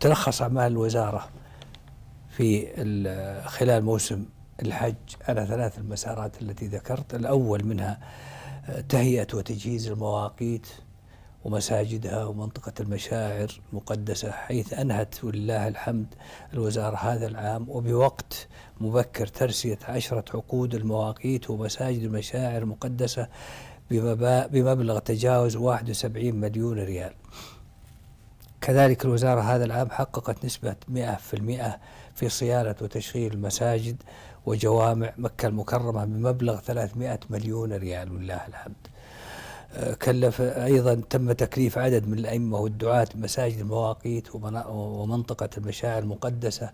تلخص أعمال الوزارة في خلال موسم الحج على ثلاث المسارات التي ذكرت الأول منها آه، تهيئة وتجهيز المواقيت ومساجدها ومنطقة المشاعر المقدسة حيث أنهت ولله الحمد الوزارة هذا العام وبوقت مبكر ترسية عشرة عقود المواقيت ومساجد المشاعر المقدسة بمبلغ تجاوز 71 مليون ريال كذلك الوزارة هذا العام حققت نسبة 100% في صيانة وتشغيل المساجد وجوامع مكة المكرمة بمبلغ 300 مليون ريال والله الحمد آه، كلف أيضا تم تكليف عدد من الأئمة والدعاة مساجد المواقيت ومنطقة المشاعر المقدسة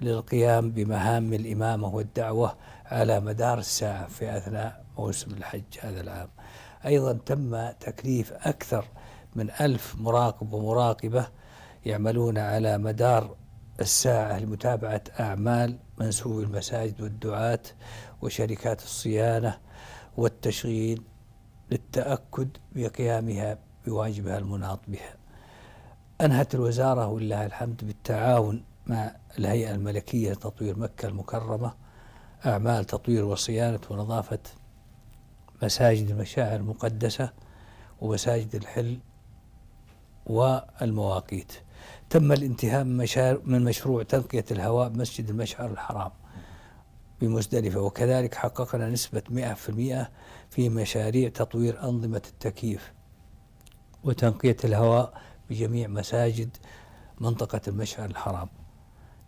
للقيام بمهام الإمامة والدعوة على مدار الساعة في أثناء موسم الحج هذا العام أيضا تم تكليف أكثر من ألف مراقب ومراقبة يعملون على مدار الساعة لمتابعة أعمال منسوب المساجد والدعاة وشركات الصيانة والتشغيل للتأكد بقيامها بواجبها المناط بها أنهت الوزارة ولله الحمد بالتعاون مع الهيئة الملكية لتطوير مكة المكرمة أعمال تطوير وصيانة ونظافة مساجد المشاعر المقدسة ومساجد الحل والمواقيت تم الانتهاء من مشروع تنقية الهواء بمسجد المشعر الحرام بمزدلفة وكذلك حققنا نسبة 100% في مشاريع تطوير أنظمة التكييف وتنقية الهواء بجميع مساجد منطقة المشعر الحرام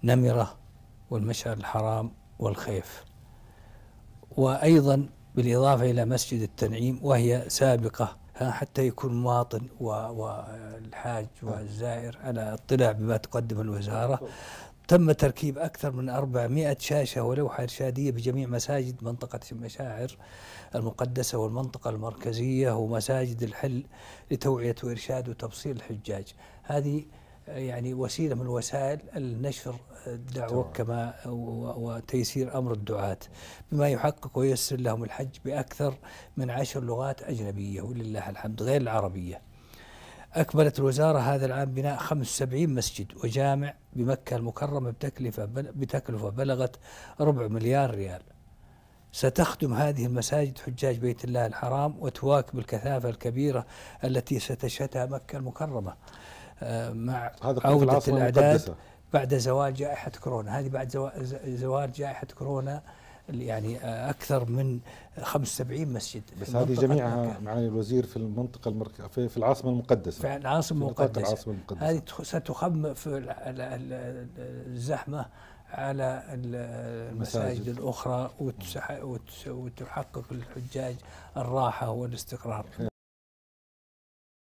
نمرة والمشعر الحرام والخيف وأيضا بالإضافة إلى مسجد التنعيم وهي سابقة حتى يكون مواطن والحاج والزائر على اطلاع بما تقدم الوزارة تم تركيب أكثر من 400 شاشة ولوحة إرشادية بجميع مساجد منطقة المشاعر المقدسة والمنطقة المركزية ومساجد الحل لتوعية وإرشاد وتبصير الحجاج هذه يعني وسيله من وسائل النشر الدعوه كما وتيسير امر الدعاة بما يحقق ويسر لهم الحج باكثر من عشر لغات اجنبيه ولله الحمد غير العربيه. أكملت الوزارة هذا العام بناء 75 مسجد وجامع بمكة المكرمة بتكلفة بتكلفة بلغت ربع مليار ريال. ستخدم هذه المساجد حجاج بيت الله الحرام وتواكب الكثافة الكبيرة التي ستشهدها مكة المكرمة. آه، مع عودة الأعداد بعد زوال جائحة كورونا هذه بعد زوال جائحة كورونا يعني آه، اكثر من 75 مسجد بس هذه جميعها معالي الوزير في المنطقه المرك... في العاصمه المقدسه في العاصمه المقدسه, العاصمة المقدسة. هذه ستخم في الزحمه على المساجد الاخرى وتحقق للحجاج الراحه والاستقرار